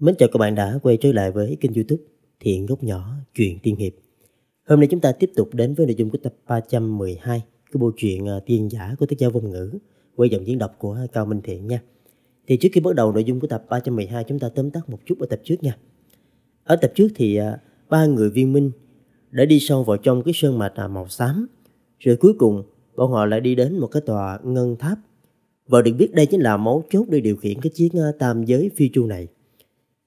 Mến chào các bạn đã quay trở lại với kênh youtube Thiện gốc Nhỏ Chuyện Tiên Hiệp Hôm nay chúng ta tiếp tục đến với nội dung của tập 312 Cái bộ truyện à, Tiên Giả của tác giả Vong Ngữ quay giọng diễn đọc của Cao Minh Thiện nha Thì trước khi bắt đầu nội dung của tập 312 chúng ta tóm tắt một chút ở tập trước nha Ở tập trước thì à, ba người viên minh đã đi sâu vào trong cái sơn mạch à, màu xám Rồi cuối cùng bọn họ lại đi đến một cái tòa ngân tháp Và được biết đây chính là mấu chốt để điều khiển cái chiếc tam giới phi chu này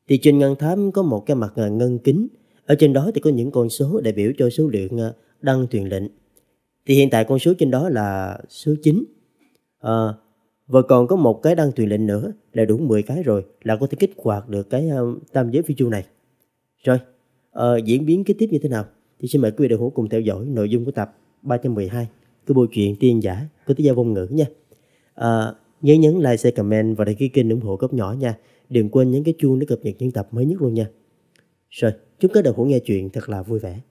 thì trên ngăn thám có một cái mặt à, ngân kính. Ở trên đó thì có những con số đại biểu cho số lượng à, đăng truyền lệnh. Thì hiện tại con số trên đó là số 9. À, và còn có một cái đăng truyền lệnh nữa là đủ 10 cái rồi là có thể kích hoạt được cái à, tam giới phi chu này. Rồi, à, diễn biến kế tiếp như thế nào? Thì xin mời quý vị đồng hữu cùng theo dõi nội dung của tập 312 cái bộ chuyện tiên giả của tiết gia ngôn ngữ nha. À, nhớ nhấn like, share, comment và đăng ký kênh ủng hộ cấp nhỏ nha. Đừng quên nhấn cái chuông để cập nhật những tập mới nhất luôn nha. Rồi, chúc các đậu hũ nghe chuyện thật là vui vẻ.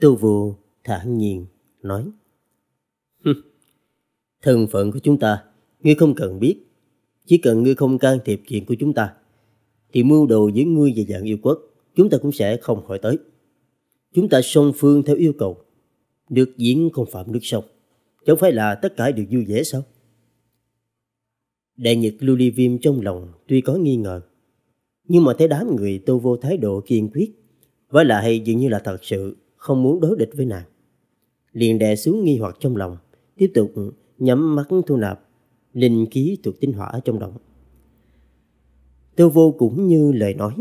Tu vô thản nhiên nói Thân phận của chúng ta Ngươi không cần biết Chỉ cần ngươi không can thiệp chuyện của chúng ta thì mưu đồ với ngươi về dạng yêu quốc chúng ta cũng sẽ không hỏi tới. Chúng ta song phương theo yêu cầu, được diễn không phạm nước sông. Chẳng phải là tất cả đều vui vẻ sao? Đại nhật lưu ly viêm trong lòng tuy có nghi ngờ, nhưng mà thấy đám người tô vô thái độ kiên quyết, với lại dường như là thật sự không muốn đối địch với nàng. Liền đè xuống nghi hoặc trong lòng, tiếp tục nhắm mắt thu nạp linh khí thuộc tinh hỏa trong động. Tiêu vô cũng như lời nói,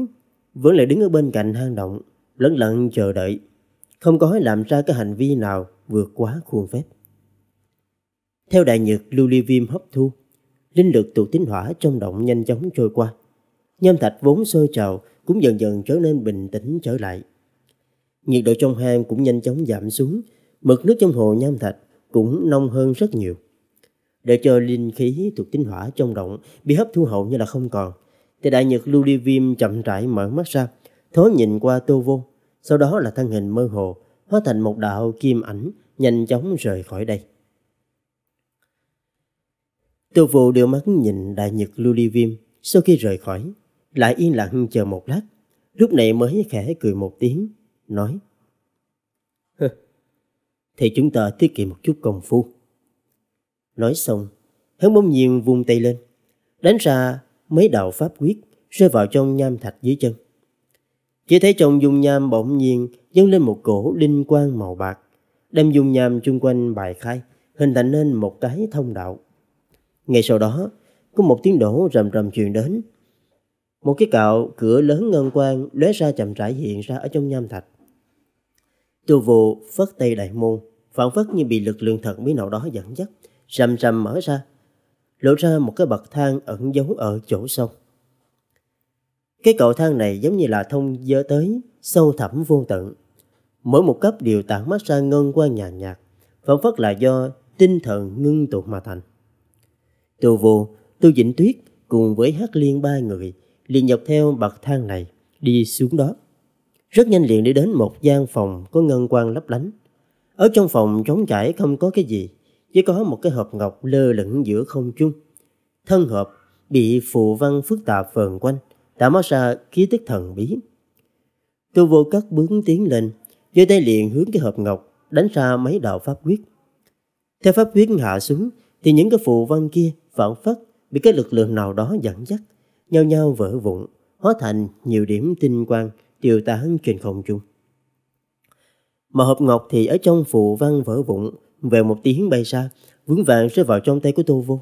vẫn lại đứng ở bên cạnh hang động, lẫn lận chờ đợi, không có làm ra cái hành vi nào vượt quá khuôn phép. Theo đại nhược lưu ly viêm hấp thu, linh lực tụ tín hỏa trong động nhanh chóng trôi qua. Nhâm thạch vốn sôi trào cũng dần dần trở nên bình tĩnh trở lại. Nhiệt độ trong hang cũng nhanh chóng giảm xuống, mực nước trong hồ nham thạch cũng nông hơn rất nhiều. Để cho linh khí thuộc tín hỏa trong động bị hấp thu hậu như là không còn, thì đại nhật lưu ly viêm chậm rãi mở mắt ra, thối nhìn qua tô vô. Sau đó là thân hình mơ hồ, hóa thành một đạo kim ảnh, nhanh chóng rời khỏi đây. Tô vô đưa mắt nhìn đại nhật lưu ly viêm, sau khi rời khỏi, lại yên lặng chờ một lát. Lúc này mới khẽ cười một tiếng, nói Thì chúng ta tiết kiệm một chút công phu. Nói xong, hắn bỗng nhiên vung tay lên, đánh ra mấy đạo pháp quyết rơi vào trong nham thạch dưới chân. Chỉ thấy trong dung nham bỗng nhiên dâng lên một cổ linh quang màu bạc, đem dung nham chung quanh bài khai, hình thành nên một cái thông đạo. Ngay sau đó, có một tiếng đổ rầm rầm truyền đến. Một cái cạo cửa lớn ngân quang lóe ra chậm rãi hiện ra ở trong nham thạch. Tu vụ phất tay đại môn, phản phất như bị lực lượng thật bí nào đó dẫn dắt, rầm rầm mở ra, lộ ra một cái bậc thang ẩn giấu ở chỗ sâu. Cái cầu thang này giống như là thông dơ tới, sâu thẳm vô tận. Mỗi một cấp đều tản mát ra ngân qua nhàn nhạt, phản phất là do tinh thần ngưng tụ mà thành. Tù vô, tu dĩnh tuyết cùng với hát liên ba người liền dọc theo bậc thang này đi xuống đó. Rất nhanh liền đi đến một gian phòng có ngân quang lấp lánh. Ở trong phòng trống trải không có cái gì, chỉ có một cái hộp ngọc lơ lửng giữa không trung. Thân hộp bị phù văn phức tạp vờn quanh, đã mát ra khí tức thần bí. Tu vô cắt bướng tiến lên, giơ tay liền hướng cái hộp ngọc đánh ra mấy đạo pháp quyết. Theo pháp quyết hạ xuống, thì những cái phù văn kia phản phất bị cái lực lượng nào đó dẫn dắt, nhau nhau vỡ vụn, hóa thành nhiều điểm tinh quang tiêu tán trên không trung. Mà hộp ngọc thì ở trong phù văn vỡ vụn, về một tiếng bay xa, vướng vàng rơi vào trong tay của Tô Vô.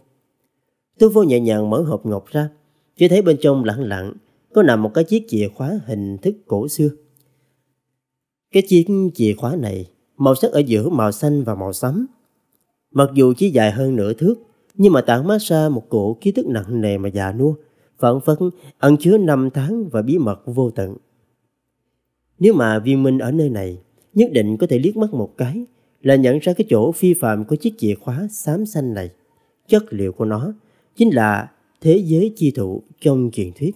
Tô Vô nhẹ nhàng mở hộp ngọc ra, chỉ thấy bên trong lặng lặng có nằm một cái chiếc chìa khóa hình thức cổ xưa. Cái chiếc chìa khóa này, màu sắc ở giữa màu xanh và màu xám. Mặc dù chỉ dài hơn nửa thước, nhưng mà tản mát ra một cổ ký tức nặng nề mà già nua, phản phất ẩn chứa năm tháng và bí mật vô tận. Nếu mà viên minh ở nơi này, nhất định có thể liếc mắt một cái là nhận ra cái chỗ phi phạm của chiếc chìa khóa xám xanh này. Chất liệu của nó chính là thế giới chi thụ trong truyền thuyết.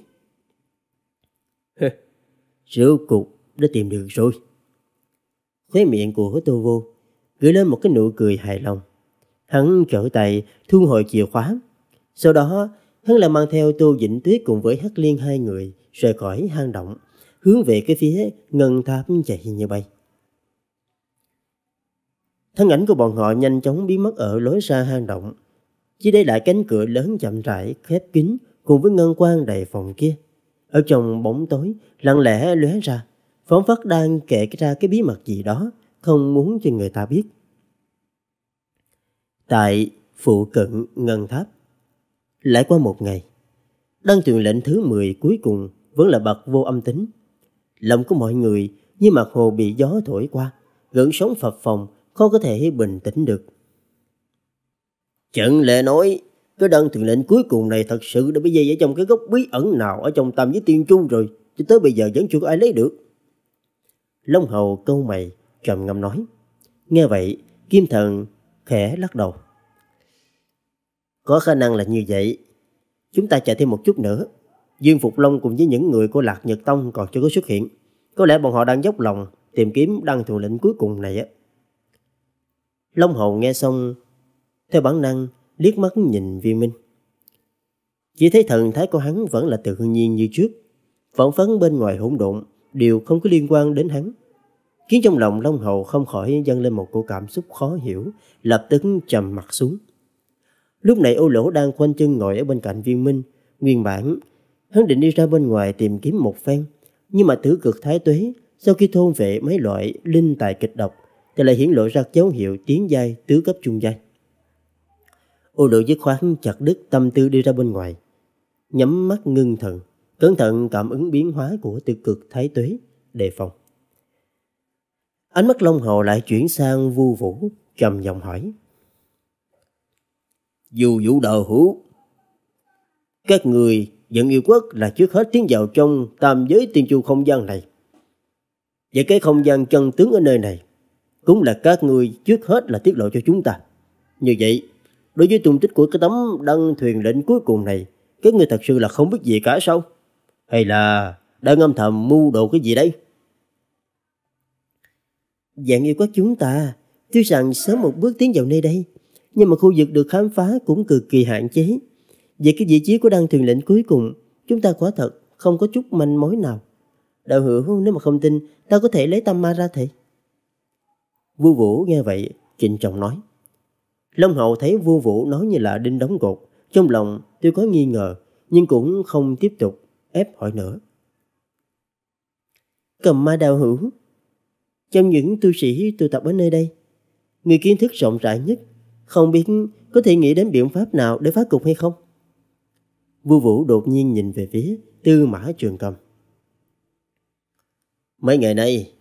Rượu cục đã tìm được rồi. Khóe miệng của Tô Vô gửi lên một cái nụ cười hài lòng. Hắn trở tay thu hồi chìa khóa. Sau đó, hắn lại mang theo Tô Vĩnh Tuyết cùng với Hắc Liên hai người rời khỏi hang động, hướng về cái phía ngân tháp chạy như bay. Thân ảnh của bọn họ nhanh chóng biến mất ở lối xa hang động. Chỉ để lại cánh cửa lớn chậm rãi, khép kín cùng với ngân quang đầy phòng kia. Ở trong bóng tối, lặng lẽ lóe ra, phóng phất đang kể ra cái bí mật gì đó, không muốn cho người ta biết. Tại phụ cận ngân tháp, lại qua một ngày, đăng truyền lệnh thứ 10 cuối cùng vẫn là bật vô âm tính. Lòng của mọi người như mặt hồ bị gió thổi qua, gợn sóng phập phòng khó có thể bình tĩnh được. Trận lệ nói, cái đơn thuyền lệnh cuối cùng này thật sự đã bị dây ở trong cái gốc bí ẩn nào ở trong tam giới tiên trung rồi, cho tới bây giờ vẫn chưa có ai lấy được. Long hầu câu mày, trầm ngâm nói. Nghe vậy, kim thần khẽ lắc đầu. Có khả năng là như vậy. Chúng ta chờ thêm một chút nữa. Dương Phục Long cùng với những người của Lạc Nhật Tông còn chưa có xuất hiện. Có lẽ bọn họ đang dốc lòng tìm kiếm đăng thù lệnh cuối cùng này á. Long hồn nghe xong, theo bản năng, liếc mắt nhìn Vi Minh. Chỉ thấy thần thái của hắn vẫn là tự nhiên như trước. Phỏng phấn bên ngoài hỗn độn, đều không có liên quan đến hắn. Khiến trong lòng Long Hầu không khỏi dâng lên một cổ cảm xúc khó hiểu, lập tức trầm mặt xuống. Lúc này Âu lỗ đang khoanh chân ngồi ở bên cạnh Vi minh, nguyên bản. Hắn định đi ra bên ngoài tìm kiếm một phen, nhưng mà tử cực thái tuế sau khi thôn vệ mấy loại linh tài kịch độc thì lại hiển lộ ra dấu hiệu tiến giai tứ cấp trung giai. Ô độ dứt khoát chặt đứt tâm tư đi ra bên ngoài, nhắm mắt ngưng thần, cẩn thận cảm ứng biến hóa của tiêu cực thái tuế, đề phòng. Ánh mắt Long Hồ lại chuyển sang Vu Vũ, trầm giọng hỏi. Dù vũ đờ hữu, các người dẫn yêu quốc là trước hết tiến vào trong tam giới tiên chu không gian này. Vậy cái không gian chân tướng ở nơi này cũng là các ngươi trước hết là tiết lộ cho chúng ta. Như vậy, đối với tung tích của cái tấm đăng thuyền lệnh cuối cùng này, các ngươi thật sự là không biết gì cả sao? Hay là đã ngâm thầm mưu đồ cái gì đấy? Dạng yêu quát chúng ta, tuy rằng sớm một bước tiến vào nơi đây, nhưng mà khu vực được khám phá cũng cực kỳ hạn chế. Về cái vị trí của đăng thuyền lệnh cuối cùng, chúng ta quả thật không có chút manh mối nào. Đạo hữu nếu mà không tin, ta có thể lấy tâm ma ra thể. Vua Vũ nghe vậy, trịnh trọng nói. Long hậu thấy vua Vũ nói như là đinh đóng cột, trong lòng tôi có nghi ngờ, nhưng cũng không tiếp tục ép hỏi nữa. Cầm ma đào hữu Trong những tu sĩ tụ tập ở nơi đây, người kiến thức rộng rãi nhất, không biết có thể nghĩ đến biện pháp nào để phá cục hay không? Vua Vũ đột nhiên nhìn về phía Tư Mã Trường Cầm. Mấy ngày nay,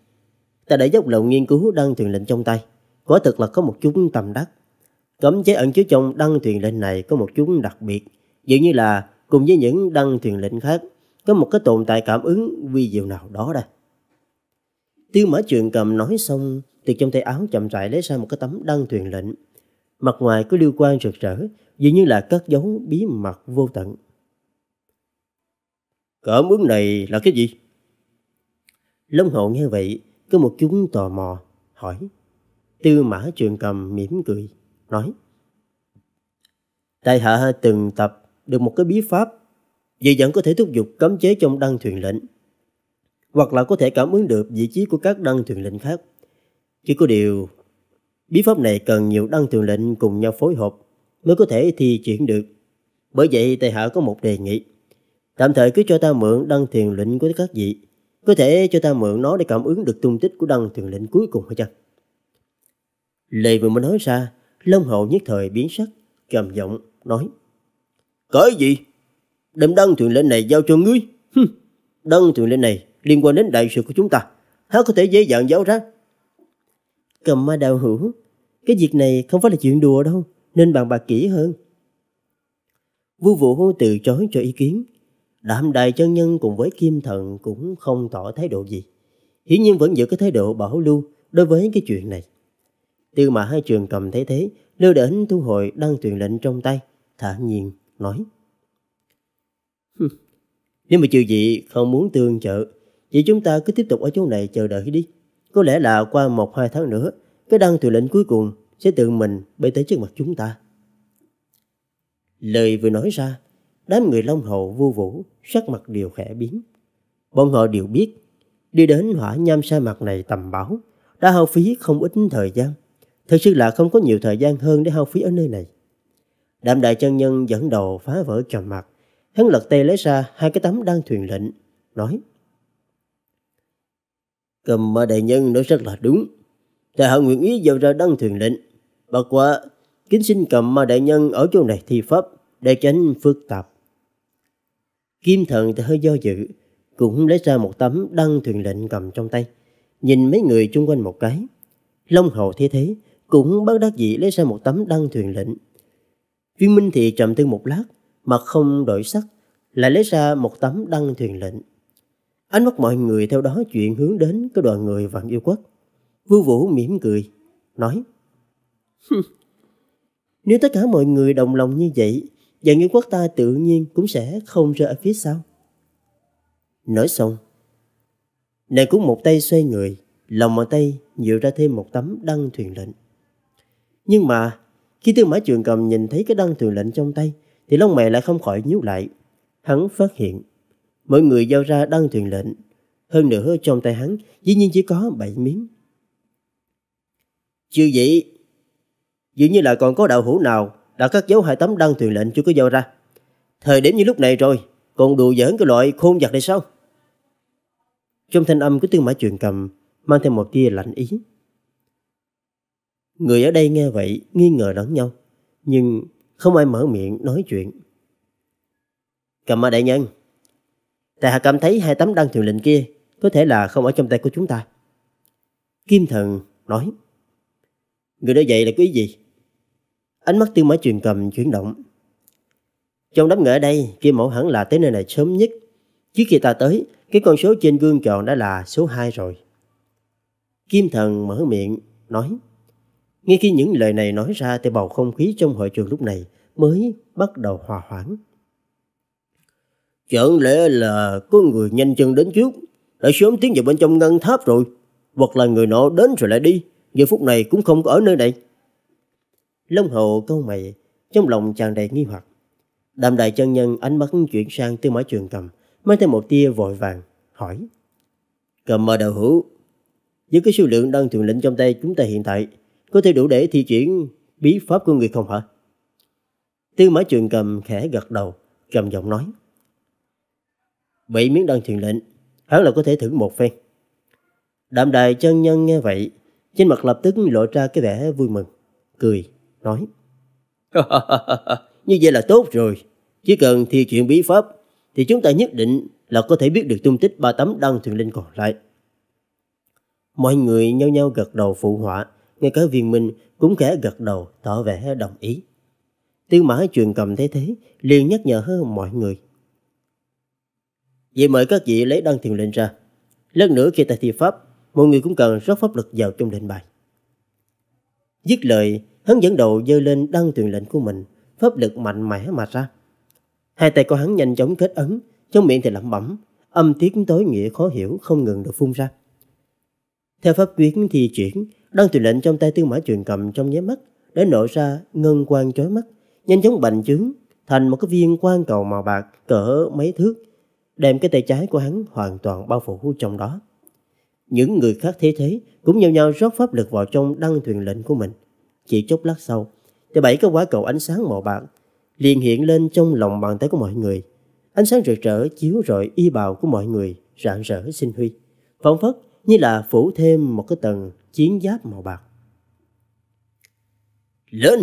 Ta đã dốc lòng nghiên cứu đăng thuyền lệnh trong tay Quả thực là có một chút tầm đắc Cấm chế ẩn chứa trong đăng thuyền lệnh này Có một chút đặc biệt Dường như là cùng với những đăng thuyền lệnh khác Có một cái tồn tại cảm ứng vi diệu nào đó đây Tiêu mở chuyện cầm nói xong Từ trong tay áo chậm rãi lấy ra một cái tấm đăng thuyền lệnh Mặt ngoài có lưu quang rực rỡ Dường như là cất dấu bí mật vô tận Cảm ứng này là cái gì? Long hậu nghe vậy có một chúng tò mò, hỏi. Tư mã trường cầm mỉm cười, nói. Tại hạ từng tập được một cái bí pháp vì vẫn có thể thúc giục cấm chế trong đăng thuyền lệnh hoặc là có thể cảm ứng được vị trí của các đăng thuyền lệnh khác. Chỉ có điều, bí pháp này cần nhiều đăng thuyền lệnh cùng nhau phối hợp mới có thể thi triển được. Bởi vậy, tại Hạ có một đề nghị. Tạm thời cứ cho ta mượn đăng thuyền lệnh của các vị có thể cho ta mượn nó để cảm ứng được tung tích của đăng thường lệnh cuối cùng hay chăng? Lệ vừa mới nói ra, Long Hậu nhất thời biến sắc, trầm giọng, nói. Cởi gì? Đem đăng thường lệnh này giao cho ngươi. Hừm, đăng thường lệnh này liên quan đến đại sự của chúng ta. Há có thể dễ dàng giao ra? Cầm ma đào hữu, cái việc này không phải là chuyện đùa đâu, nên bàn bạc kỹ hơn. Vua vũ từ chối cho ý kiến, Đạm đài chân nhân cùng với kim thần cũng không tỏ thái độ gì. Hiển nhiên vẫn giữ cái thái độ bảo lưu đối với cái chuyện này. Tiêu mà hai trường cầm thấy thế, đưa đến thu hồi đăng tuyển lệnh trong tay, thản nhiên nói. Nếu mà chư vị không muốn tương trợ, thì chúng ta cứ tiếp tục ở chỗ này chờ đợi đi. Có lẽ là qua một hai tháng nữa, cái đăng tuyển lệnh cuối cùng sẽ tự mình bay tới trước mặt chúng ta. Lời vừa nói ra, đám người Long Hậu vô vũ, sắc mặt đều khẽ biến. Bọn họ đều biết, đi đến hỏa nham sa mạc này tầm báo, đã hao phí không ít thời gian. Thật sự là không có nhiều thời gian hơn để hao phí ở nơi này. Đạm đại chân nhân dẫn đầu phá vỡ tròn mặt, hắn lật tay lấy ra hai cái tấm đang thuyền lệnh, nói Cầm mà đại nhân nói rất là đúng. Tại hạ nguyện ý giao ra đăng thuyền lệnh. Bà qua, kính xin cầm mà đại nhân ở chỗ này thi pháp, để tránh phức tạp. Kim thần thì hơi do dự, cũng lấy ra một tấm đăng thuyền lệnh cầm trong tay, nhìn mấy người chung quanh một cái. Long hầu thế thế, cũng bất đắc dĩ lấy ra một tấm đăng thuyền lệnh. Viên Minh thì trầm tư một lát, mặt không đổi sắc, lại lấy ra một tấm đăng thuyền lệnh. Ánh mắt mọi người theo đó chuyện hướng đến cái đoàn người vạn yêu quốc. Vưu Vũ mỉm cười, nói Nếu tất cả mọi người đồng lòng như vậy, và Nguyễn Quốc ta tự nhiên cũng sẽ không rơi ở phía sau. Nói xong, nàng cũng một tay xoay người, lòng bàn tay dựa ra thêm một tấm đăng thuyền lệnh. Nhưng mà, khi tư mã trường cầm nhìn thấy cái đăng thuyền lệnh trong tay, thì lông mày lại không khỏi nhíu lại. Hắn phát hiện, mọi người giao ra đăng thuyền lệnh. Hơn nữa trong tay hắn, dĩ nhiên chỉ có bảy miếng. Chưa vậy, dường như là còn có đạo hữu nào đã cất dấu hai tấm đăng truyền lệnh chưa có giao ra. Thời điểm như lúc này rồi, còn đùa giỡn cái loại khôn giặc này sao? Trong thanh âm của Tư Mã Truyền Cầm mang thêm một tia lạnh ý. Người ở đây nghe vậy nghi ngờ lẫn nhau, nhưng không ai mở miệng nói chuyện. Cầm mà đại nhân, tại hạ cảm thấy hai tấm đăng truyền lệnh kia có thể là không ở trong tay của chúng ta. Kim Thần nói, người nói vậy là có gì? Ánh mắt tiêu mã truyền cầm chuyển động. Trong đám người ở đây, Kim Mẫu hẳn là tới nơi này sớm nhất. Trước khi ta tới, cái con số trên gương tròn đã là số 2 rồi. Kim Thần mở miệng, nói. Ngay khi những lời này nói ra thì bầu không khí trong hội trường lúc này mới bắt đầu hòa hoãn. Chẳng lẽ là có người nhanh chân đến trước, đã sớm tiến vào bên trong ngân tháp rồi, hoặc là người nọ đến rồi lại đi, giờ phút này cũng không có ở nơi này. Long hậu câu mày, trong lòng tràn đầy nghi hoặc. Đàm đại chân nhân ánh mắt chuyển sang tư mã trường cầm, mới theo một tia vội vàng, hỏi. Cầm mờ đầu hữu, với cái số lượng đơn thường lệnh trong tay chúng ta hiện tại, có thể đủ để thi chuyển bí pháp của người không hả? Tư mã trường cầm khẽ gật đầu, trầm giọng nói. Bảy miếng đơn thường lệnh, hắn là có thể thử một phen. Đạm đài chân nhân nghe vậy, trên mặt lập tức lộ ra cái vẻ vui mừng, cười nói. Như vậy là tốt rồi. Chỉ cần thi chuyện bí pháp thì chúng ta nhất định là có thể biết được tung tích ba tấm đăng thuyền linh còn lại. Mọi người nhau nhau gật đầu phụ họa, ngay cả viên minh cũng khẽ gật đầu tỏ vẻ đồng ý. Tư mã truyền cầm thấy thế, liền nhắc nhở hơn mọi người. Vậy mời các vị lấy đăng thiền linh ra. Lát nữa khi ta thi pháp, mọi người cũng cần rót pháp lực vào trong lệnh bài. Dứt lời, Hắn dẫn đầu dơ lên đăng tuyền lệnh của mình, pháp lực mạnh mẽ mà ra. Hai tay của hắn nhanh chóng kết ấn, trong miệng thì lẩm bẩm, âm tiết tối nghĩa khó hiểu không ngừng được phun ra. Theo pháp quyết thì chuyển, đăng tùy lệnh trong tay tư mã truyền cầm trong nháy mắt để nổ ra ngân quang chói mắt, nhanh chóng bành trướng thành một cái viên quang cầu màu bạc cỡ mấy thước, đem cái tay trái của hắn hoàn toàn bao phủ trong đó. Những người khác thế thế cũng nhau nhau rót pháp lực vào trong đăng thuyền lệnh của mình, chỉ chốc lát sau, thứ bảy cái quả cầu ánh sáng màu bạc liền hiện lên trong lòng bàn tay của mọi người. Ánh sáng rực rỡ chiếu rọi y bào của mọi người, rạng rỡ sinh huy. Phỏng phất như là phủ thêm một cái tầng chiến giáp màu bạc. Lên!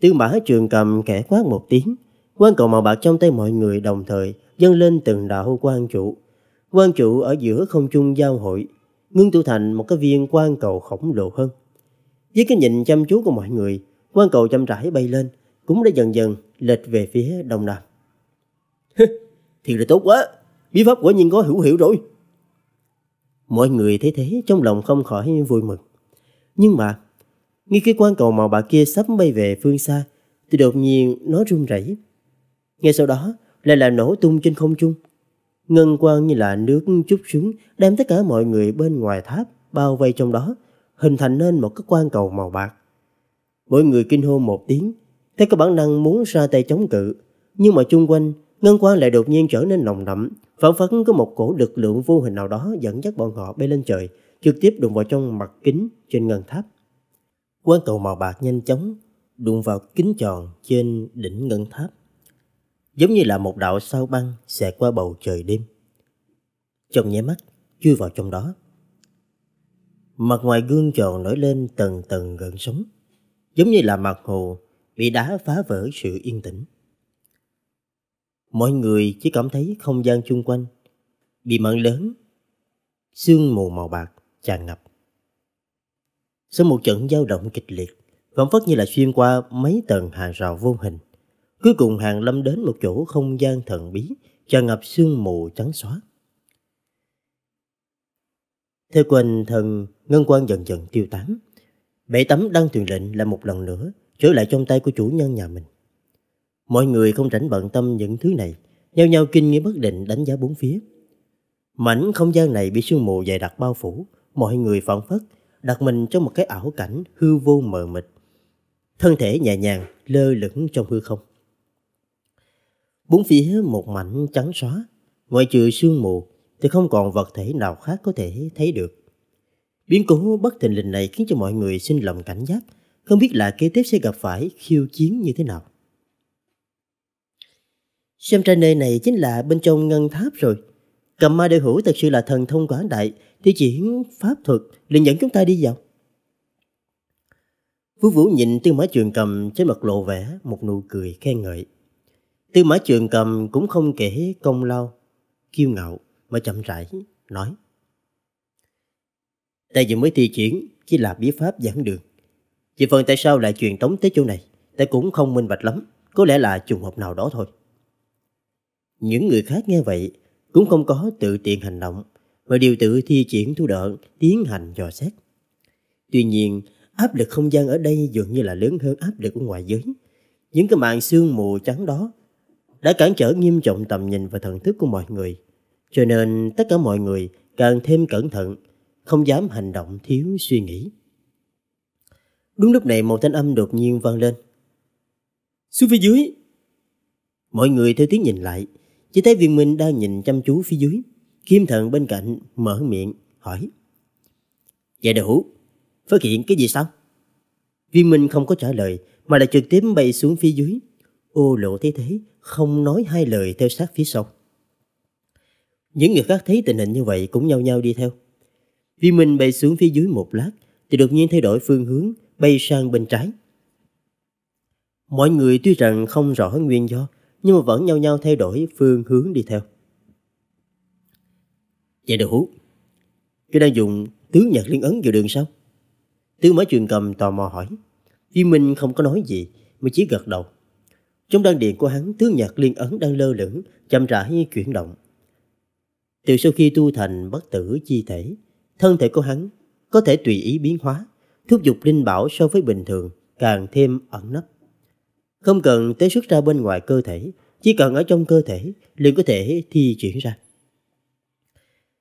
Tư mã trường cầm kẻ quát một tiếng. Quan cầu màu bạc trong tay mọi người đồng thời dâng lên từng đạo quan trụ. Quan trụ ở giữa không trung giao hội, ngưng tụ thành một cái viên quan cầu khổng lồ hơn. Với cái nhìn chăm chú của mọi người, quan cầu chậm rãi bay lên, cũng đã dần dần lệch về phía đông nam. thì là tốt quá, bí pháp quả nhiên có hữu hiệu rồi. Mọi người thấy thế trong lòng không khỏi vui mừng. Nhưng mà, ngay khi quan cầu màu bạc kia sắp bay về phương xa, thì đột nhiên nó run rẩy. Ngay sau đó lại là nổ tung trên không trung. Ngân quang như là nước chút xuống đem tất cả mọi người bên ngoài tháp bao vây trong đó hình thành nên một cái quan cầu màu bạc. Mỗi người kinh hô một tiếng, thấy có bản năng muốn ra tay chống cự, nhưng mà chung quanh, ngân quan lại đột nhiên trở nên nồng đậm, phản phất có một cổ lực lượng vô hình nào đó dẫn dắt bọn họ bay lên trời, trực tiếp đụng vào trong mặt kính trên ngân tháp. Quan cầu màu bạc nhanh chóng đụng vào kính tròn trên đỉnh ngân tháp, giống như là một đạo sao băng xẹt qua bầu trời đêm. Trong nháy mắt, chui vào trong đó. Mặt ngoài gương tròn nổi lên tầng tầng gần sống, giống như là mặt hồ bị đá phá vỡ sự yên tĩnh. Mọi người chỉ cảm thấy không gian chung quanh bị mặn lớn, sương mù màu bạc tràn ngập. Sau một trận dao động kịch liệt, phản phất như là xuyên qua mấy tầng hàng rào vô hình. Cuối cùng hàng lâm đến một chỗ không gian thần bí, tràn ngập sương mù trắng xóa. Theo quanh thần, ngân quan dần dần tiêu tán. Bể tắm đăng truyền lệnh là một lần nữa trở lại trong tay của chủ nhân nhà mình. Mọi người không rảnh bận tâm những thứ này, nhau nhau kinh nghi bất định đánh giá bốn phía. Mảnh không gian này bị sương mù dày đặc bao phủ, mọi người phản phất, đặt mình trong một cái ảo cảnh hư vô mờ mịt. Thân thể nhẹ nhàng lơ lửng trong hư không. Bốn phía một mảnh trắng xóa, ngoại trừ sương mù, thì không còn vật thể nào khác có thể thấy được. Biến cố bất thình lình này khiến cho mọi người sinh lòng cảnh giác, không biết là kế tiếp sẽ gặp phải khiêu chiến như thế nào. Xem ra nơi này chính là bên trong ngân tháp rồi. Cầm ma đeo hữu thật sự là thần thông quảng đại, thi triển pháp thuật liền dẫn chúng ta đi vào. Vũ Vũ nhìn Tư Mã Trường Cầm trên mặt lộ vẻ một nụ cười khen ngợi. Tư Mã Trường Cầm cũng không kể công lao, kiêu ngạo mới chậm rãi nói. Ta vừa mới thi triển chỉ là bí pháp giảng đường. Chỉ phần tại sao lại truyền tống tới chỗ này, ta cũng không minh bạch lắm, có lẽ là trùng hợp nào đó thôi. Những người khác nghe vậy cũng không có tự tiện hành động, mà điều tự thi triển thủ đoạn tiến hành dò xét. Tuy nhiên, áp lực không gian ở đây dường như là lớn hơn áp lực của ngoại giới. Những cái màn sương mù trắng đó đã cản trở nghiêm trọng tầm nhìn và thần thức của mọi người. Cho nên tất cả mọi người càng thêm cẩn thận, không dám hành động thiếu suy nghĩ. Đúng lúc này một thanh âm đột nhiên vang lên. Xuống phía dưới! Mọi người theo tiếng nhìn lại, chỉ thấy viên minh đang nhìn chăm chú phía dưới. Kim thần bên cạnh mở miệng hỏi. Dạ đủ, phát hiện cái gì sao? Viên minh không có trả lời mà lại trực tiếp bay xuống phía dưới. Ô lộ thế thế, không nói hai lời theo sát phía sau. Những người khác thấy tình hình như vậy cũng nhau nhau đi theo. Vi Minh bay xuống phía dưới một lát, thì đột nhiên thay đổi phương hướng, bay sang bên trái. Mọi người tuy rằng không rõ nguyên do, nhưng mà vẫn nhau nhau thay đổi phương hướng đi theo. Vậy đồ hú, cứ đang dùng tướng nhật liên ấn vào đường sao? Tướng mới truyền cầm tò mò hỏi. Vi Minh không có nói gì, mà chỉ gật đầu. Trong đan điện của hắn, tướng nhật liên ấn đang lơ lửng, chậm rãi chuyển động. Từ sau khi tu thành bất tử chi thể, thân thể của hắn có thể tùy ý biến hóa, thúc giục linh bảo so với bình thường càng thêm ẩn nấp. Không cần tế xuất ra bên ngoài cơ thể, chỉ cần ở trong cơ thể liền có thể thi triển ra.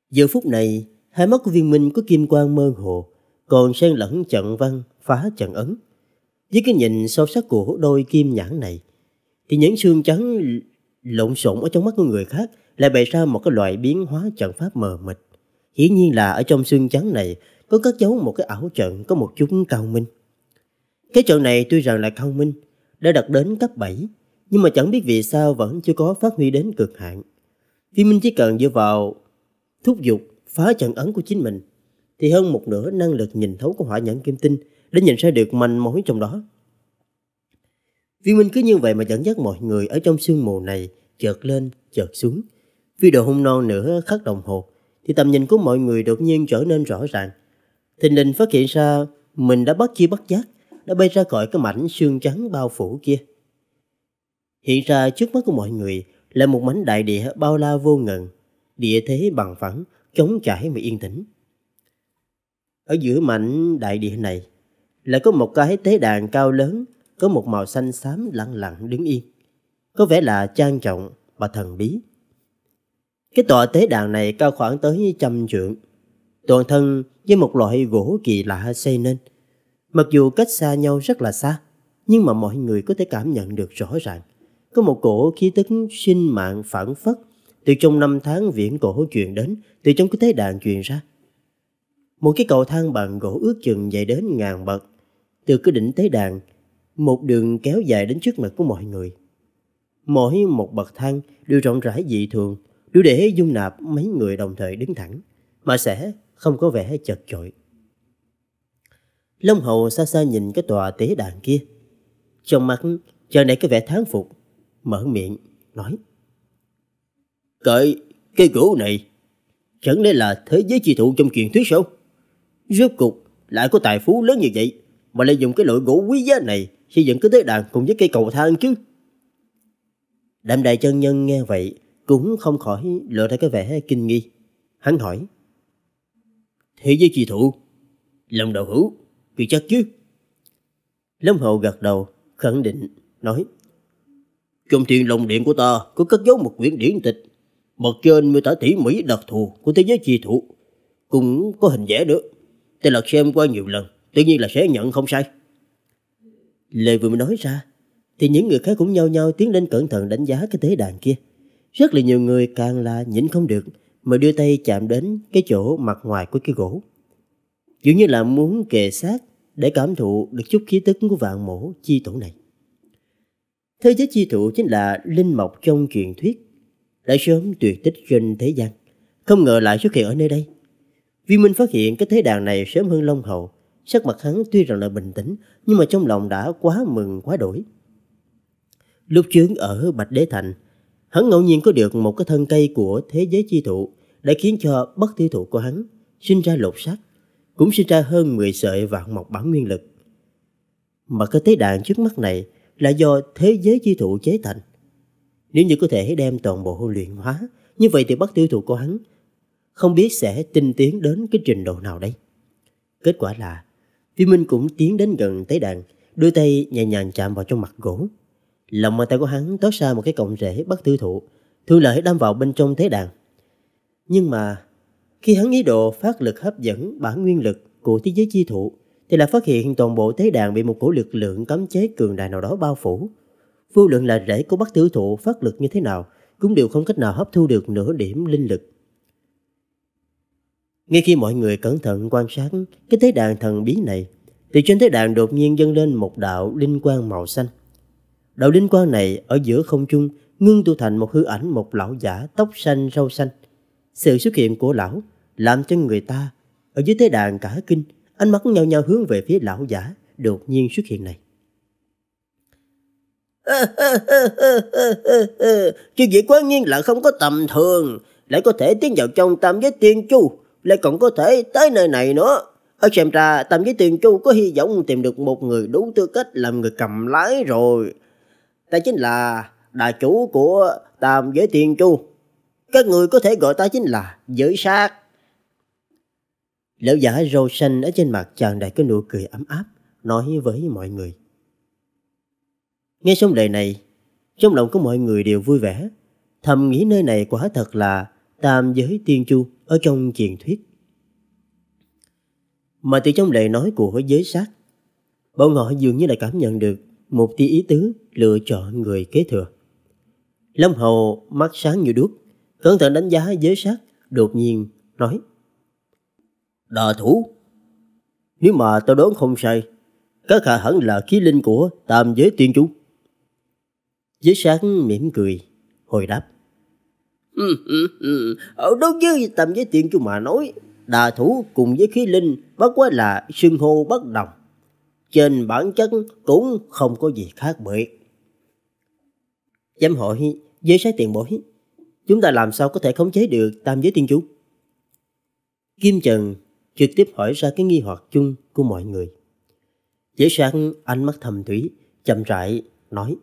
Giờ phút này, hai mắt của viên minh có kim quang mơ hồ, còn xen lẫn trận văn phá trận ấn. Với cái nhìn sâu sắc của đôi kim nhãn này, thì những xương trắng lộn xộn ở trong mắt của người khác lại bày ra một cái loại biến hóa trận pháp mờ mịt. Hiển nhiên là ở trong xương trắng này có cất giấu một cái ảo trận có một chút cao minh. Cái trận này tuy rằng là cao minh, đã đạt đến cấp 7, nhưng mà chẳng biết vì sao vẫn chưa có phát huy đến cực hạn. vì Minh chỉ cần dựa vào thúc giục phá trận ấn của chính mình, thì hơn một nửa năng lực nhìn thấu của hỏa nhãn kim tinh đã nhìn ra được manh mối trong đó. Viên Minh cứ như vậy mà dẫn dắt mọi người ở trong sương mù này chợt lên, chợt xuống, Phi độ hung non nửa khắc đồng hồ thì tầm nhìn của mọi người đột nhiên trở nên rõ ràng. Thình lình phát hiện ra mình đã bất chi bất giác, đã bay ra khỏi cái mảnh xương trắng bao phủ kia. Hiện ra trước mắt của mọi người là một mảnh đại địa bao la vô ngần, địa thế bằng phẳng, chống chảy mà yên tĩnh. Ở giữa mảnh đại địa này là có một cái tế đàn cao lớn, có một màu xanh xám lặng lặng đứng yên. Có vẻ là trang trọng và thần bí. Cái tòa tế đàn này cao khoảng tới trăm trượng, toàn thân với một loại gỗ kỳ lạ xây nên. Mặc dù cách xa nhau rất là xa, nhưng mà mọi người có thể cảm nhận được rõ ràng. Có một cổ khí tức sinh mạng phản phất từ trong năm tháng viễn cổ truyền đến, từ trong cái tế đàn truyền ra. Một cái cầu thang bằng gỗ ước chừng dài đến ngàn bậc. Từ cái đỉnh tế đàn, một đường kéo dài đến trước mặt của mọi người. Mỗi một bậc thang đều rộng rãi dị thường, đủ để dung nạp mấy người đồng thời đứng thẳng, mà sẽ không có vẻ chật chội. Long hầu xa xa nhìn cái tòa tế đàn kia. Trong mắt chợt nảy cái vẻ thán phục, mở miệng, nói. Cợi cây gỗ này, chẳng lẽ là thế giới chi thụ trong truyền thuyết sao? Rốt cục lại có tài phú lớn như vậy, mà lại dùng cái loại gỗ quý giá này xây dựng cái tế đàn cùng với cây cầu thang chứ. đám đại chân nhân nghe vậy, cũng không khỏi lộ ra cái vẻ kinh nghi. Hắn hỏi, Thế giới chi thụ, lòng đầu hữu, kỳ chắc chứ? Lâm Hậu gật đầu, khẳng định, nói, Trong thiên lòng điện của ta có cất giấu một quyển điển tịch, mặt trên miêu tả tỷ Mỹ đặc thù của thế giới chi thụ, cũng có hình vẽ nữa. Ta lật xem qua nhiều lần, tự nhiên là sẽ nhận không sai. Lời vừa mới nói ra, thì những người khác cũng nhao nhao tiến lên cẩn thận đánh giá cái tế đàn kia. Rất là nhiều người càng là nhịn không được mà đưa tay chạm đến cái chỗ mặt ngoài của cái gỗ. Dường như là muốn kề sát để cảm thụ được chút khí tức của vạn mổ chi tổ này. Thế giới chi thụ chính là linh mộc trong truyền thuyết, đã sớm tuyệt tích trên thế gian, không ngờ lại xuất hiện ở nơi đây. Vi Minh phát hiện cái thế đàn này sớm hơn Long Hậu, sắc mặt hắn tuy rằng là bình tĩnh, nhưng mà trong lòng đã quá mừng quá đổi. Lúc trước ở Bạch Đế Thành, Hắn ngẫu nhiên có được một cái thân cây của thế giới chi thụ đã khiến cho bất tiêu thụ của hắn sinh ra lột xác, cũng sinh ra hơn 10 sợi vạn mọc bản nguyên lực. Mà cái tế đàn trước mắt này là do thế giới chi thụ chế thành. Nếu như có thể đem toàn bộ luyện hóa, như vậy thì bất tiêu thụ của hắn không biết sẽ tinh tiến đến cái trình độ nào đây. Kết quả là, Vi Minh cũng tiến đến gần tế đàn, đôi tay nhẹ nhàng chạm vào trong mặt gỗ. Lòng bàn tay của hắn trót xa một cái cọng rễ bất tư thụ, thương lợi đâm vào bên trong thế đàn. Nhưng mà, khi hắn ý đồ phát lực hấp dẫn bản nguyên lực của thế giới chi thụ, thì lại phát hiện toàn bộ thế đàn bị một cổ lực lượng cấm chế cường đại nào đó bao phủ. Vô lượng là rễ của bất tư thụ phát lực như thế nào, cũng đều không cách nào hấp thu được nửa điểm linh lực. Ngay khi mọi người cẩn thận quan sát cái thế đàn thần bí này, thì trên thế đàn đột nhiên dâng lên một đạo linh quang màu xanh. Đạo linh quan này ở giữa không trung ngưng tụ thành một hư ảnh một lão giả tóc xanh râu xanh. Sự xuất hiện của lão làm cho người ta ở dưới tế đàn cả kinh, ánh mắt nhau nhau hướng về phía lão giả đột nhiên xuất hiện này. Chuyện gì quá nhiên là không có tầm thường, lại có thể tiến vào trong tam giới tiên chu, lại còn có thể tới nơi này nữa. Ở xem ra tam giới tiên chu có hy vọng tìm được một người đủ tư cách làm người cầm lái rồi ta chính là đại chủ của tam giới tiên chu. Các người có thể gọi ta chính là giới sát. Lão giả râu xanh ở trên mặt chàng đầy cái nụ cười ấm áp, nói với mọi người. Nghe xong lời này, trong lòng của mọi người đều vui vẻ, thầm nghĩ nơi này quả thật là tam giới tiên chu ở trong truyền thuyết. Mà từ trong lời nói của giới sát, bọn họ dường như là cảm nhận được một tia ý tứ lựa chọn người kế thừa. Lâm Hầu mắt sáng như đuốc, cẩn thận đánh giá giới sát, đột nhiên nói. Đà thủ, nếu mà tôi đoán không sai, các hạ hẳn là khí linh của tam giới tiên chúng. Giới sáng mỉm cười, hồi đáp. Ở đâu với tam giới tiên chúng mà nói, đà thủ cùng với khí linh bất quá là sương hô bất đồng trên bản chất cũng không có gì khác biệt. Giám hội với sái tiền bối, chúng ta làm sao có thể khống chế được tam giới tiên chú? Kim Trần trực tiếp hỏi ra cái nghi hoặc chung của mọi người. Dễ sáng ánh mắt thầm thủy, chậm rãi, nói.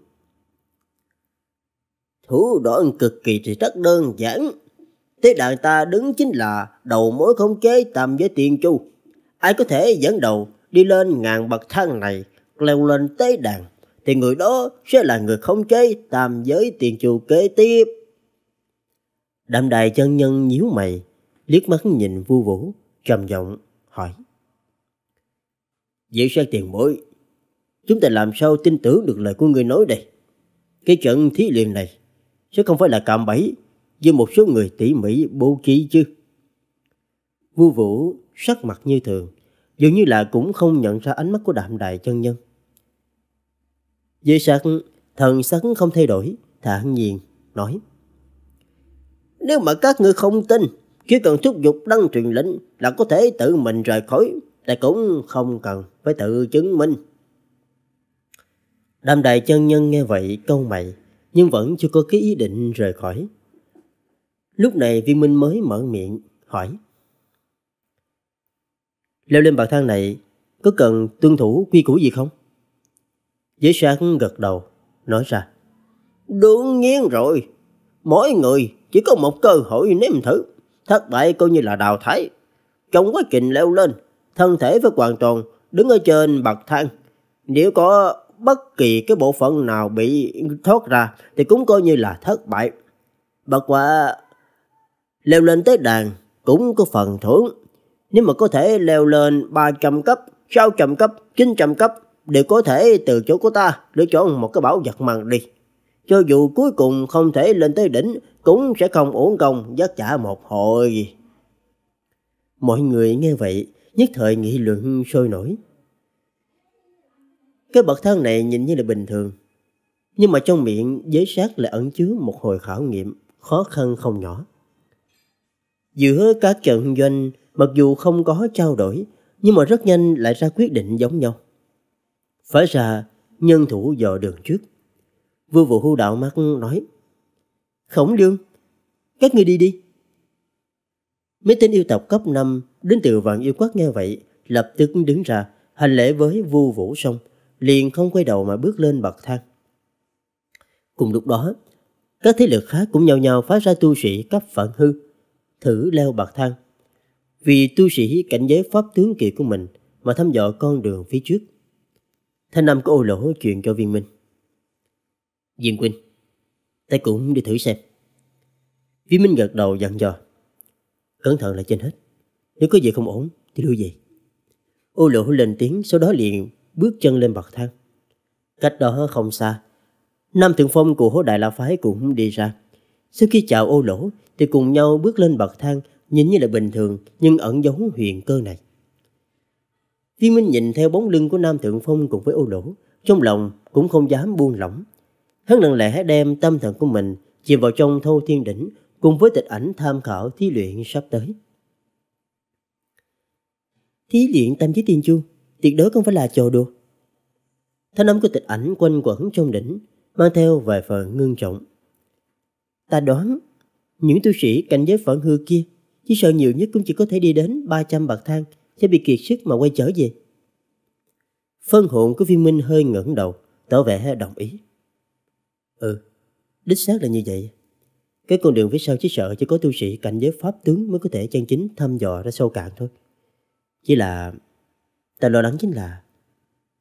Thủ đoạn cực kỳ thì rất đơn giản. Thế đàn ta đứng chính là đầu mối khống chế tam giới tiên chú Ai có thể dẫn đầu đi lên ngàn bậc thang này, leo lên tế đàn, thì người đó sẽ là người khống chế tam giới tiền chu kế tiếp. Đạm đài chân nhân nhíu mày, liếc mắt nhìn vu vũ, trầm giọng hỏi. Diệu sang tiền bối, chúng ta làm sao tin tưởng được lời của người nói đây? Cái trận thí liền này sẽ không phải là cạm bẫy với một số người tỉ mỉ bố trí chứ. Vu vũ sắc mặt như thường, dường như là cũng không nhận ra ánh mắt của đạm đài chân nhân. Dị sạc thần sắc không thay đổi, thản nhiên, nói Nếu mà các ngươi không tin, chỉ cần thúc giục đăng truyền lệnh là có thể tự mình rời khỏi, lại cũng không cần phải tự chứng minh. đạm đài chân nhân nghe vậy câu mày, nhưng vẫn chưa có cái ý định rời khỏi. Lúc này viên minh mới mở miệng, hỏi leo lên bậc thang này có cần tuân thủ quy củ gì không? Giới sáng gật đầu, nói ra. Đương nhiên rồi, mỗi người chỉ có một cơ hội nếm thử, thất bại coi như là đào thải. Trong quá trình leo lên, thân thể phải hoàn toàn đứng ở trên bậc thang. Nếu có bất kỳ cái bộ phận nào bị thoát ra thì cũng coi như là thất bại. Bất quả leo lên tới đàn cũng có phần thưởng nếu mà có thể leo lên 300 cấp, 600 cấp, 900 cấp đều có thể từ chỗ của ta lựa chọn một cái bảo vật màng đi. Cho dù cuối cùng không thể lên tới đỉnh cũng sẽ không uổng công giác trả một hồi. Mọi người nghe vậy nhất thời nghị luận sôi nổi. Cái bậc thang này nhìn như là bình thường nhưng mà trong miệng giới sát lại ẩn chứa một hồi khảo nghiệm khó khăn không nhỏ. Giữa các trận doanh mặc dù không có trao đổi, nhưng mà rất nhanh lại ra quyết định giống nhau. Phải ra, nhân thủ dò đường trước. Vua vụ hưu đạo mắt nói, Khổng lương, các ngươi đi đi. Mấy tên yêu tộc cấp 5 đến từ vạn yêu quát nghe vậy, lập tức đứng ra, hành lễ với vua vũ xong, liền không quay đầu mà bước lên bậc thang. Cùng lúc đó, các thế lực khác cũng nhau nhau phá ra tu sĩ cấp phản hư, thử leo bậc thang vì tu sĩ cảnh giới pháp tướng kỳ của mình mà thăm dò con đường phía trước. Thanh Nam có ô lỗ chuyện cho viên minh. Diên Quynh, ta cũng đi thử xem. Viên minh gật đầu dặn dò. Cẩn thận là trên hết. Nếu có gì không ổn thì lui về. Ô lỗ lên tiếng sau đó liền bước chân lên bậc thang. Cách đó không xa. Nam Thượng Phong của Hố Đại La Phái cũng đi ra. Sau khi chào ô lỗ thì cùng nhau bước lên bậc thang nhìn như là bình thường nhưng ẩn giấu huyền cơ này. Vi Minh nhìn theo bóng lưng của Nam Thượng Phong cùng với Âu lỗ, trong lòng cũng không dám buông lỏng. Hắn lặng lẽ đem tâm thần của mình chìm vào trong thâu thiên đỉnh cùng với tịch ảnh tham khảo thí luyện sắp tới. Thí luyện tam giới tiên chu, tuyệt đối không phải là trò đùa. Thanh âm của tịch ảnh quanh quẩn trong đỉnh, mang theo vài phần ngưng trọng. Ta đoán, những tu sĩ cảnh giới phận hư kia chỉ sợ nhiều nhất cũng chỉ có thể đi đến 300 bậc thang, sẽ bị kiệt sức mà quay trở về. Phân hồn của viên minh hơi ngẩng đầu, tỏ vẻ đồng ý. Ừ, đích xác là như vậy. Cái con đường phía sau chỉ sợ chỉ có tu sĩ cảnh giới pháp tướng mới có thể chân chính thăm dò ra sâu cạn thôi. Chỉ là ta lo lắng chính là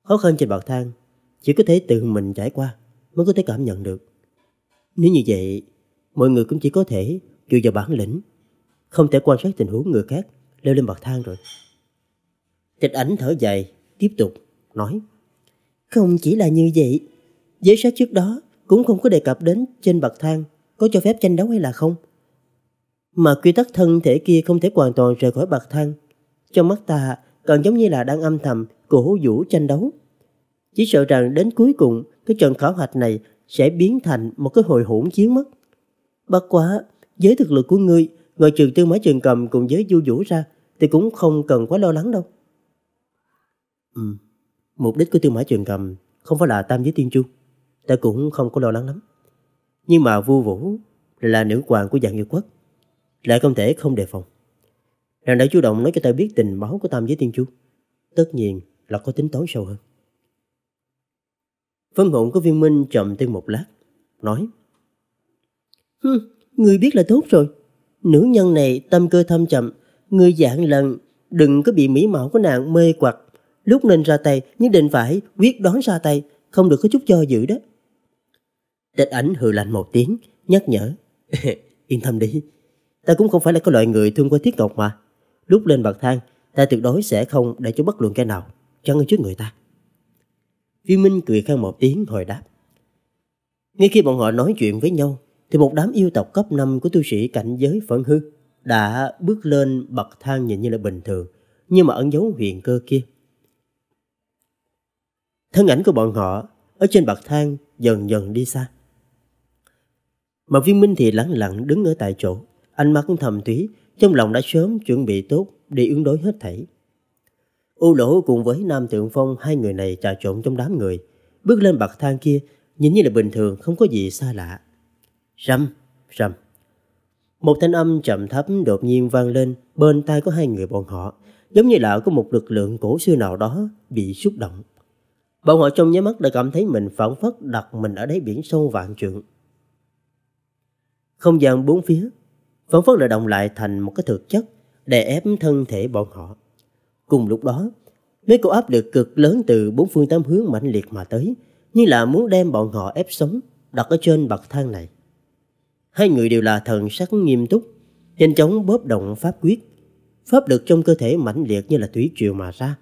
khó khăn trên bậc thang chỉ có thể tự mình trải qua mới có thể cảm nhận được. Nếu như vậy, mọi người cũng chỉ có thể dựa vào bản lĩnh không thể quan sát tình huống người khác leo lên bậc thang rồi. Tịch ảnh thở dài, tiếp tục, nói Không chỉ là như vậy, giới sách trước đó cũng không có đề cập đến trên bậc thang có cho phép tranh đấu hay là không. Mà quy tắc thân thể kia không thể hoàn toàn rời khỏi bậc thang. Trong mắt ta còn giống như là đang âm thầm cổ vũ tranh đấu. Chỉ sợ rằng đến cuối cùng cái trận khảo hạch này sẽ biến thành một cái hồi hỗn chiến mất. Bất quá, giới thực lực của ngươi Ngoài trừ tư mã trường cầm cùng với du vũ ra Thì cũng không cần quá lo lắng đâu Ừ Mục đích của tư mã trường cầm Không phải là tam giới tiên chu Ta cũng không có lo lắng lắm Nhưng mà vua vũ là nữ hoàng của dạng yêu quốc Lại không thể không đề phòng Nàng đã chủ động nói cho ta biết tình báo của tam giới tiên chu Tất nhiên là có tính toán sâu hơn Phân hồn của viên minh trầm tư một lát Nói Hừ, Người biết là tốt rồi Nữ nhân này tâm cơ thâm chậm, người dạng lần, đừng có bị mỹ mạo của nàng mê quặc. Lúc nên ra tay, nhất định phải quyết đoán ra tay, không được có chút cho dữ đó. Địch ảnh hừ lạnh một tiếng, nhắc nhở. Yên tâm đi, ta cũng không phải là cái loại người thương qua thiết ngọc mà. Lúc lên bậc thang, ta tuyệt đối sẽ không để cho bất luận cái nào chắn ở trước người ta. Viên Minh cười khăn một tiếng hồi đáp. Ngay khi bọn họ nói chuyện với nhau, thì một đám yêu tộc cấp 5 của tu sĩ cảnh giới phẫn hư đã bước lên bậc thang nhìn như là bình thường, nhưng mà ẩn dấu huyền cơ kia. Thân ảnh của bọn họ ở trên bậc thang dần dần đi xa. Mà viên minh thì lẳng lặng đứng ở tại chỗ, ánh mắt thầm túy, trong lòng đã sớm chuẩn bị tốt để ứng đối hết thảy. U lỗ cùng với Nam Tượng Phong hai người này trà trộn trong đám người, bước lên bậc thang kia nhìn như là bình thường không có gì xa lạ. Rầm, rầm. Một thanh âm trầm thấp đột nhiên vang lên bên tai của hai người bọn họ, giống như là có một lực lượng cổ xưa nào đó bị xúc động. Bọn họ trong nháy mắt đã cảm thấy mình phản phất đặt mình ở đáy biển sâu vạn trượng. Không gian bốn phía, phản phất đã động lại thành một cái thực chất đè ép thân thể bọn họ. Cùng lúc đó, mấy cổ áp lực cực lớn từ bốn phương tám hướng mạnh liệt mà tới, như là muốn đem bọn họ ép sống đặt ở trên bậc thang này. Hai người đều là thần sắc nghiêm túc, nhanh chóng bóp động pháp quyết. Pháp lực trong cơ thể mãnh liệt như là thủy triều mà ra.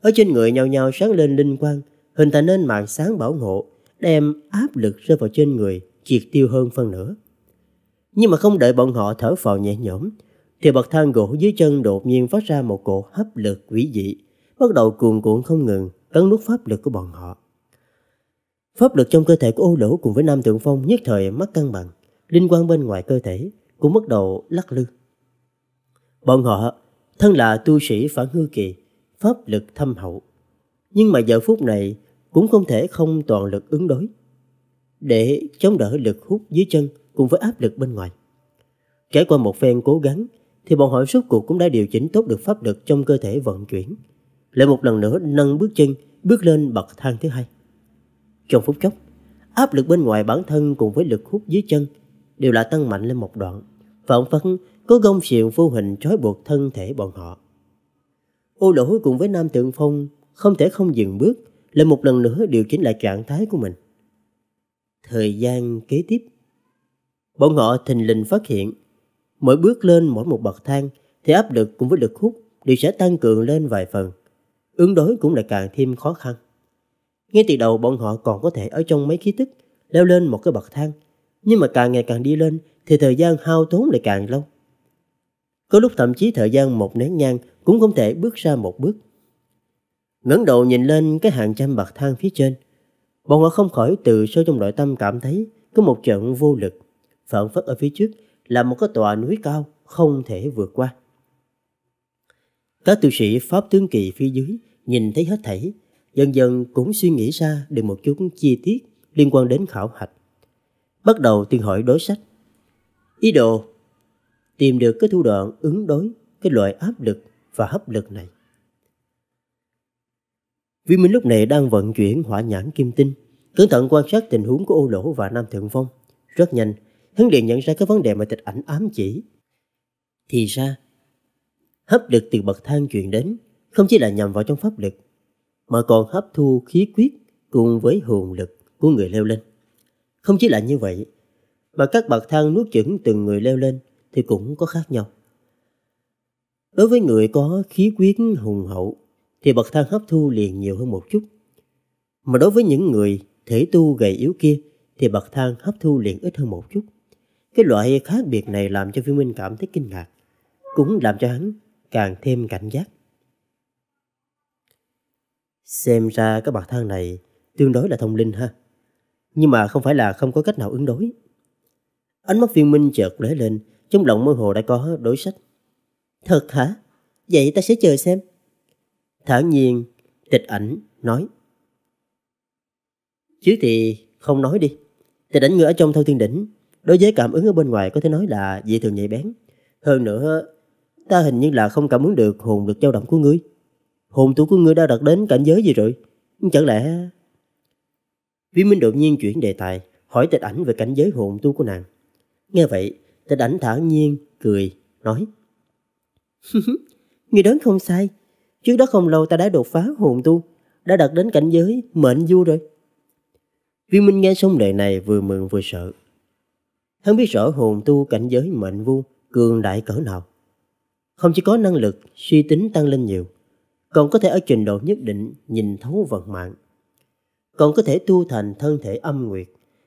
Ở trên người nhào nhào sáng lên linh quang, hình thành nên màn sáng bảo hộ, đem áp lực rơi vào trên người, triệt tiêu hơn phân nửa. Nhưng mà không đợi bọn họ thở phào nhẹ nhõm, thì bậc thang gỗ dưới chân đột nhiên phát ra một cổ hấp lực quỷ dị, bắt đầu cuồn cuộn không ngừng, cắn nút pháp lực của bọn họ. Pháp lực trong cơ thể của ô lỗ cùng với Nam Tượng Phong nhất thời mất cân bằng liên quan bên ngoài cơ thể cũng bắt đầu lắc lư. Bọn họ thân là tu sĩ phản hư kỳ, pháp lực thâm hậu, nhưng mà giờ phút này cũng không thể không toàn lực ứng đối để chống đỡ lực hút dưới chân cùng với áp lực bên ngoài. Trải qua một phen cố gắng thì bọn họ suốt cuộc cũng đã điều chỉnh tốt được pháp lực trong cơ thể vận chuyển. Lại một lần nữa nâng bước chân bước lên bậc thang thứ hai. Trong phút chốc, áp lực bên ngoài bản thân cùng với lực hút dưới chân đều là tăng mạnh lên một đoạn. Phỏng vấn có gông xiềng vô hình trói buộc thân thể bọn họ. Ô lỗ cùng với Nam Tượng Phong không thể không dừng bước, lại một lần nữa điều chỉnh lại trạng thái của mình. Thời gian kế tiếp, bọn họ thình lình phát hiện, mỗi bước lên mỗi một bậc thang thì áp lực cùng với lực hút đều sẽ tăng cường lên vài phần. Ứng đối cũng lại càng thêm khó khăn. Ngay từ đầu bọn họ còn có thể ở trong mấy khí tức leo lên một cái bậc thang nhưng mà càng ngày càng đi lên thì thời gian hao tốn lại càng lâu. Có lúc thậm chí thời gian một nén nhang cũng không thể bước ra một bước. ngẩng đầu nhìn lên cái hàng trăm bậc thang phía trên, bọn họ không khỏi từ sâu trong nội tâm cảm thấy có một trận vô lực, phản phất ở phía trước là một cái tòa núi cao không thể vượt qua. Các tu sĩ Pháp tướng kỳ phía dưới nhìn thấy hết thảy, dần dần cũng suy nghĩ ra được một chút chi tiết liên quan đến khảo hạch bắt đầu tiên hỏi đối sách. Ý đồ tìm được cái thủ đoạn ứng đối cái loại áp lực và hấp lực này. Vi Minh lúc này đang vận chuyển hỏa nhãn kim tinh, cẩn thận quan sát tình huống của ô lỗ và Nam Thượng Phong. Rất nhanh, hắn liền nhận ra cái vấn đề mà tịch ảnh ám chỉ. Thì ra, hấp lực từ bậc thang truyền đến không chỉ là nhằm vào trong pháp lực, mà còn hấp thu khí quyết cùng với hồn lực của người leo lên. Không chỉ là như vậy, mà các bậc thang nuốt chửng từng người leo lên thì cũng có khác nhau. Đối với người có khí quyết hùng hậu thì bậc thang hấp thu liền nhiều hơn một chút. Mà đối với những người thể tu gầy yếu kia thì bậc thang hấp thu liền ít hơn một chút. Cái loại khác biệt này làm cho phi Minh cảm thấy kinh ngạc, cũng làm cho hắn càng thêm cảnh giác. Xem ra các bậc thang này tương đối là thông linh ha nhưng mà không phải là không có cách nào ứng đối. Ánh mắt viên minh chợt lóe lên, trong lòng mơ hồ đã có đối sách. Thật hả? Vậy ta sẽ chờ xem. Thản nhiên, tịch ảnh nói. Chứ thì không nói đi. Tịch ảnh người ở trong thâu thiên đỉnh, đối với cảm ứng ở bên ngoài có thể nói là dị thường nhạy bén. Hơn nữa, ta hình như là không cảm ứng được hồn lực dao động của ngươi. Hồn tu của ngươi đã đạt đến cảnh giới gì rồi? Chẳng lẽ Vi Minh đột nhiên chuyển đề tài, hỏi tịch ảnh về cảnh giới hồn tu của nàng. Nghe vậy, tịch ảnh thản nhiên, cười, nói. Người đoán không sai, trước đó không lâu ta đã đột phá hồn tu, đã đạt đến cảnh giới mệnh du rồi. Vi Minh nghe xong lời này vừa mừng vừa sợ. Hắn biết rõ hồn tu cảnh giới mệnh vu cường đại cỡ nào. Không chỉ có năng lực, suy tính tăng lên nhiều, còn có thể ở trình độ nhất định nhìn thấu vận mạng còn có thể tu thành thân thể âm nguyệt.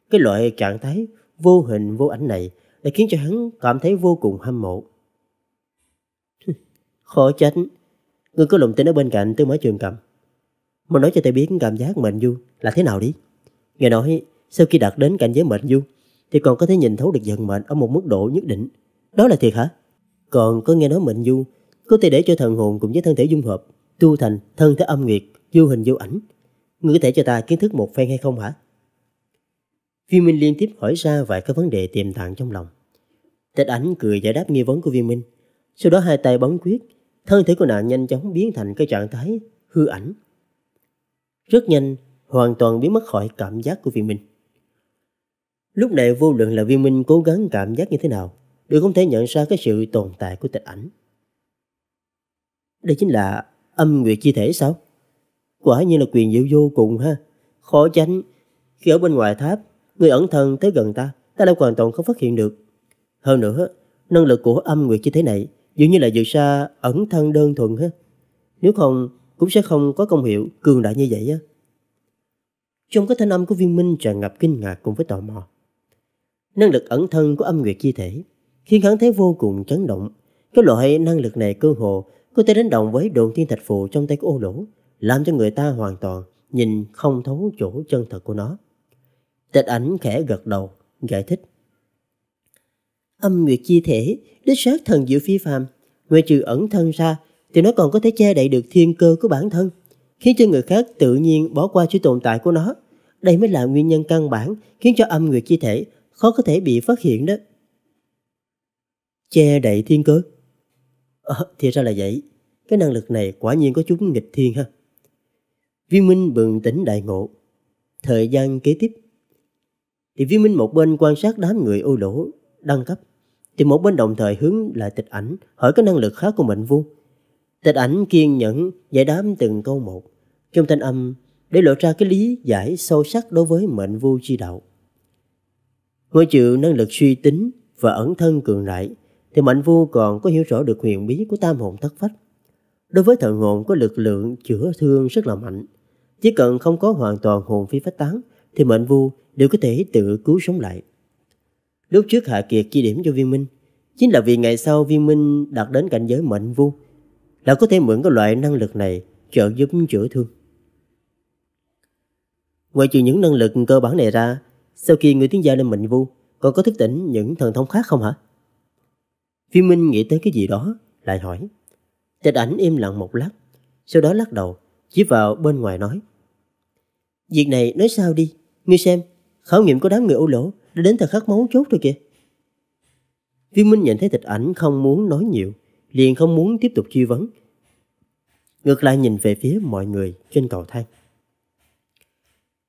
Cái loại trạng thái vô hình vô ảnh này đã khiến cho hắn cảm thấy vô cùng hâm mộ. Khó trách, người có lòng tin ở bên cạnh tư mã trường cầm. Mà nói cho tôi biết cảm giác mệnh du là thế nào đi. Nghe nói, sau khi đạt đến cảnh giới mệnh du, thì còn có thể nhìn thấu được vận mệnh ở một mức độ nhất định. Đó là thiệt hả? Còn có nghe nói mệnh du, có thể để cho thần hồn cùng với thân thể dung hợp, tu thành thân thể âm nguyệt, vô hình vô ảnh, ngươi có thể cho ta kiến thức một phen hay không hả? Viên Minh liên tiếp hỏi ra vài cái vấn đề tiềm tàng trong lòng. Tịch ảnh cười giải đáp nghi vấn của Viên Minh. Sau đó hai tay bấm quyết, thân thể của nàng nhanh chóng biến thành cái trạng thái hư ảnh. Rất nhanh, hoàn toàn biến mất khỏi cảm giác của Viên Minh. Lúc này vô luận là Viên Minh cố gắng cảm giác như thế nào, đều không thể nhận ra cái sự tồn tại của tịch ảnh. Đây chính là âm nguyệt chi thể sao? Quả như là quyền diệu vô cùng ha. Khó tránh. Khi ở bên ngoài tháp, người ẩn thân tới gần ta, ta đã hoàn toàn không phát hiện được. Hơn nữa, năng lực của âm nguyệt như thế này, dường như là dự xa ẩn thân đơn thuần ha. Nếu không, cũng sẽ không có công hiệu cường đại như vậy á. Trong cái thanh âm của viên minh tràn ngập kinh ngạc cùng với tò mò. Năng lực ẩn thân của âm nguyệt chi thể khiến hắn thấy vô cùng chấn động. Cái loại năng lực này cơ hồ có thể đánh động với đồn thiên thạch phụ trong tay của ô lỗ làm cho người ta hoàn toàn nhìn không thấu chỗ chân thật của nó. Tịch ảnh khẽ gật đầu, giải thích. Âm nguyệt chi thể, đích xác thần diệu phi phàm, ngoài trừ ẩn thân ra thì nó còn có thể che đậy được thiên cơ của bản thân, khiến cho người khác tự nhiên bỏ qua sự tồn tại của nó. Đây mới là nguyên nhân căn bản khiến cho âm nguyệt chi thể khó có thể bị phát hiện đó. Che đậy thiên cơ? Ờ, thì ra là vậy. Cái năng lực này quả nhiên có chút nghịch thiên ha. Viên Minh bừng tỉnh đại ngộ. Thời gian kế tiếp, thì Viên Minh một bên quan sát đám người ô lỗ, đăng cấp, thì một bên đồng thời hướng lại tịch ảnh hỏi cái năng lực khác của mệnh vuông. Tịch ảnh kiên nhẫn giải đáp từng câu một, trong thanh âm để lộ ra cái lý giải sâu sắc đối với mệnh vu chi đạo. Ngoài trừ năng lực suy tính và ẩn thân cường đại, thì mệnh vu còn có hiểu rõ được huyền bí của tam hồn thất phách Đối với thần ngộn có lực lượng chữa thương rất là mạnh. Chỉ cần không có hoàn toàn hồn phi phách tán thì mệnh vu đều có thể tự cứu sống lại. Lúc trước Hạ Kiệt chi điểm cho viên minh chính là vì ngày sau viên minh đạt đến cảnh giới mệnh vu là có thể mượn cái loại năng lực này trợ giúp chữa thương. Ngoài trừ những năng lực cơ bản này ra, sau khi người tiến gia lên mệnh vu còn có thức tỉnh những thần thông khác không hả? Viên minh nghĩ tới cái gì đó, lại hỏi. Tịch ảnh im lặng một lát, sau đó lắc đầu, chỉ vào bên ngoài nói. Việc này nói sao đi, ngươi xem, khảo nghiệm của đám người ô lỗ đã đến thời khắc máu chốt rồi kìa. Viên Minh nhận thấy tịch ảnh không muốn nói nhiều, liền không muốn tiếp tục truy vấn. Ngược lại nhìn về phía mọi người trên cầu thang.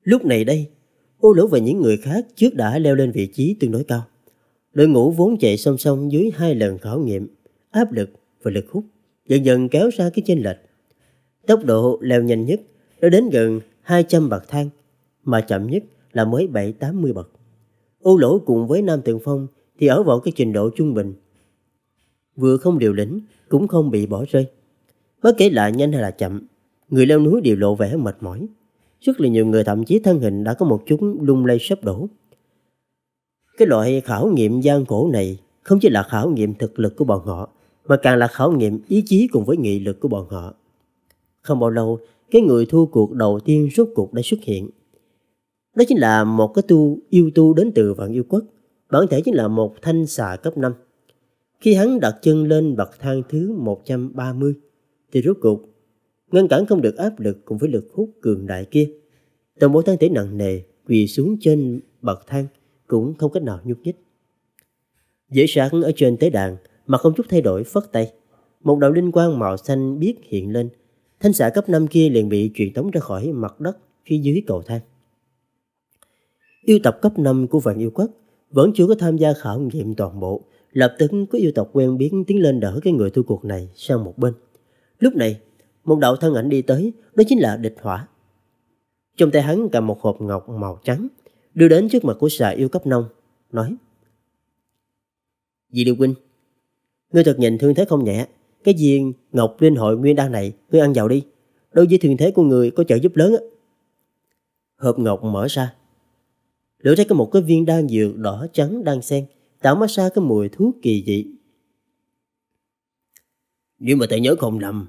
Lúc này đây, ô lỗ và những người khác trước đã leo lên vị trí tương đối cao. Đội ngũ vốn chạy song song dưới hai lần khảo nghiệm, áp lực và lực hút dần dần kéo ra cái chênh lệch. Tốc độ leo nhanh nhất đã đến gần 200 bậc thang, mà chậm nhất là mới 7-80 bậc. Ô lỗ cùng với Nam Tường Phong thì ở vào cái trình độ trung bình. Vừa không điều lĩnh, cũng không bị bỏ rơi. Bất kể là nhanh hay là chậm, người leo núi đều lộ vẻ mệt mỏi. Rất là nhiều người thậm chí thân hình đã có một chút lung lay sắp đổ. Cái loại khảo nghiệm gian khổ này không chỉ là khảo nghiệm thực lực của bọn họ, mà càng là khảo nghiệm ý chí cùng với nghị lực của bọn họ. Không bao lâu, cái người thua cuộc đầu tiên rốt cuộc đã xuất hiện. Đó chính là một cái tu yêu tu đến từ vạn yêu quốc, bản thể chính là một thanh xà cấp 5. Khi hắn đặt chân lên bậc thang thứ 130, thì rốt cuộc ngăn cản không được áp lực cùng với lực hút cường đại kia. Toàn bộ thân thể nặng nề quỳ xuống trên bậc thang cũng không cách nào nhúc nhích. Dễ sáng ở trên tế đàn, mà không chút thay đổi phất tay. Một đạo linh quang màu xanh biếc hiện lên. Thanh xạ cấp 5 kia liền bị truyền tống ra khỏi mặt đất phía dưới cầu thang. Yêu tộc cấp 5 của vạn yêu quốc vẫn chưa có tham gia khảo nghiệm toàn bộ. Lập tức có yêu tộc quen biến tiến lên đỡ cái người thu cuộc này sang một bên. Lúc này, một đạo thân ảnh đi tới, đó chính là địch hỏa. Trong tay hắn cầm một hộp ngọc màu trắng, đưa đến trước mặt của xà yêu cấp nông, nói Dì Điều Quynh, Ngươi thật nhìn thương thế không nhẹ, cái viên ngọc linh hội nguyên đan này ngươi ăn vào đi. Đối với thương thế của người có trợ giúp lớn á. Hộp ngọc mở ra. Liễu thấy có một cái viên đan dược đỏ trắng đang xen, tạo xa cái mùi thuốc kỳ dị. nhưng mà tại nhớ không lầm,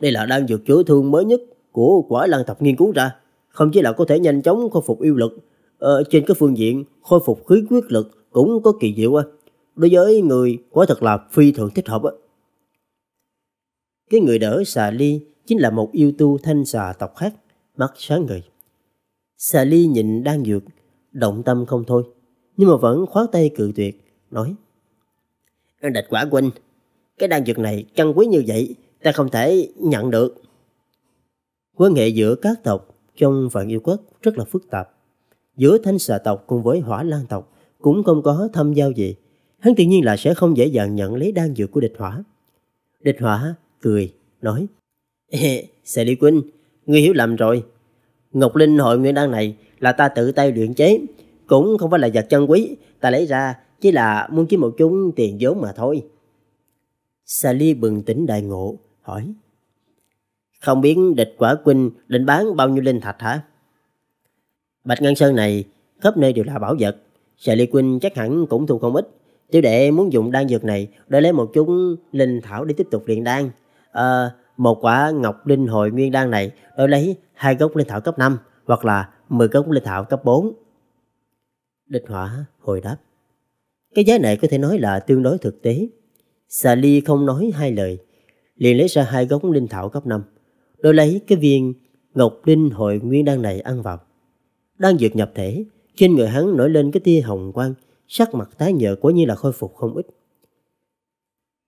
đây là đan dược chữa thương mới nhất của quả lan tộc nghiên cứu ra. Không chỉ là có thể nhanh chóng khôi phục yêu lực, ờ, trên cái phương diện khôi phục khí quyết lực cũng có kỳ diệu á. À đối với người quả thật là phi thường thích hợp. Cái người đỡ xà ly chính là một yêu tu thanh xà tộc khác, mắt sáng người. Xà ly nhìn đang dược, động tâm không thôi, nhưng mà vẫn khoát tay cự tuyệt, nói Địch quả quỳnh, cái đan dược này căn quý như vậy, ta không thể nhận được. Quan hệ giữa các tộc trong vạn yêu quốc rất là phức tạp. Giữa thanh xà tộc cùng với hỏa lan tộc cũng không có thâm giao gì, hắn tự nhiên là sẽ không dễ dàng nhận lấy đan dược của địch hỏa. Địch hỏa cười, nói Sệ Lý Quynh, ngươi hiểu lầm rồi. Ngọc Linh hội nguyên đan này là ta tự tay luyện chế, cũng không phải là vật chân quý, ta lấy ra chỉ là muốn kiếm một chút tiền vốn mà thôi. Sally bừng tỉnh đại ngộ, hỏi Không biết địch quả quynh định bán bao nhiêu linh thạch hả? Bạch Ngân Sơn này khắp nơi đều là bảo vật, Sally quynh chắc hẳn cũng thu không ít, Tiểu đệ muốn dùng đan dược này để lấy một chúng linh thảo để tiếp tục luyện đan. À, một quả ngọc linh hồi nguyên đan này đổi lấy hai gốc linh thảo cấp 5 hoặc là 10 gốc linh thảo cấp 4. Địch hỏa hồi đáp. Cái giá này có thể nói là tương đối thực tế. Xà ly không nói hai lời, liền lấy ra hai gốc linh thảo cấp 5, đổi lấy cái viên ngọc linh hồi nguyên đan này ăn vào. Đan dược nhập thể, trên người hắn nổi lên cái tia hồng quang sắc mặt tái nhợt quả nhiên là khôi phục không ít.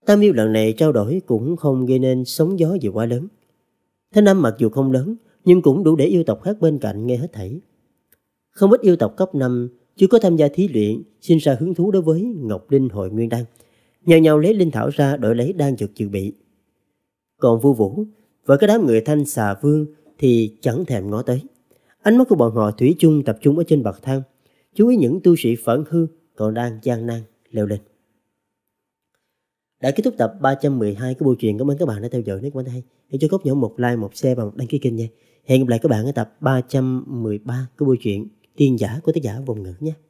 Tam yêu lần này trao đổi cũng không gây nên sóng gió gì quá lớn. Thanh âm mặc dù không lớn, nhưng cũng đủ để yêu tộc khác bên cạnh nghe hết thảy. Không ít yêu tộc cấp 5 chưa có tham gia thí luyện, sinh ra hứng thú đối với Ngọc Linh Hội Nguyên Đan. Nhào nhào lấy Linh Thảo ra đổi lấy đan dược dự bị. Còn Vu Vũ và các đám người thanh xà vương thì chẳng thèm ngó tới. Ánh mắt của bọn họ thủy chung tập trung ở trên bậc thang, chú ý những tu sĩ phản hư còn đang gian nan leo lên. Đã kết thúc tập 312 của bộ truyện. Cảm ơn các bạn đã theo dõi. Nếu các bạn thấy hãy cho Cốt nhỏ một like, một share và một đăng ký kênh nha. Hẹn gặp lại các bạn ở tập 313 của bộ truyện Tiên giả của tác giả Vòng Ngữ nhé.